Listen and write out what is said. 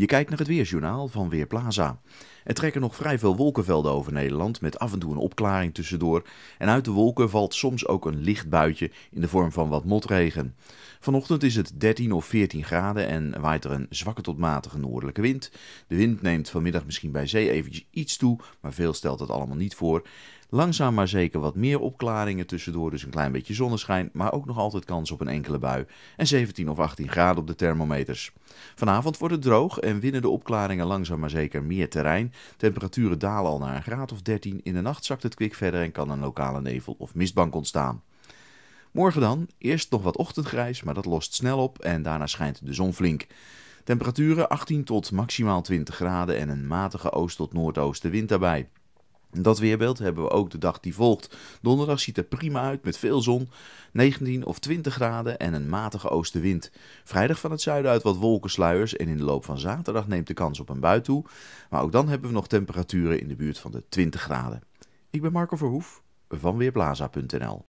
Je kijkt naar het weersjournaal van Weerplaza. Er trekken nog vrij veel wolkenvelden over Nederland met af en toe een opklaring tussendoor. En uit de wolken valt soms ook een licht buitje in de vorm van wat motregen. Vanochtend is het 13 of 14 graden en waait er een zwakke tot matige noordelijke wind. De wind neemt vanmiddag misschien bij zee eventjes iets toe, maar veel stelt het allemaal niet voor. Langzaam maar zeker wat meer opklaringen tussendoor, dus een klein beetje zonneschijn, maar ook nog altijd kans op een enkele bui. En 17 of 18 graden op de thermometers. Vanavond wordt het droog en winnen de opklaringen langzaam maar zeker meer terrein. Temperaturen dalen al naar een graad of 13. In de nacht zakt het kwik verder en kan een lokale nevel of mistbank ontstaan. Morgen dan, eerst nog wat ochtendgrijs, maar dat lost snel op en daarna schijnt de zon flink. Temperaturen 18 tot maximaal 20 graden en een matige oost- tot noordoostenwind daarbij. Dat weerbeeld hebben we ook de dag die volgt. Donderdag ziet er prima uit met veel zon, 19 of 20 graden en een matige oostenwind. Vrijdag van het zuiden uit wat wolkensluiers en in de loop van zaterdag neemt de kans op een bui toe. Maar ook dan hebben we nog temperaturen in de buurt van de 20 graden. Ik ben Marco Verhoef van weerblaza.nl.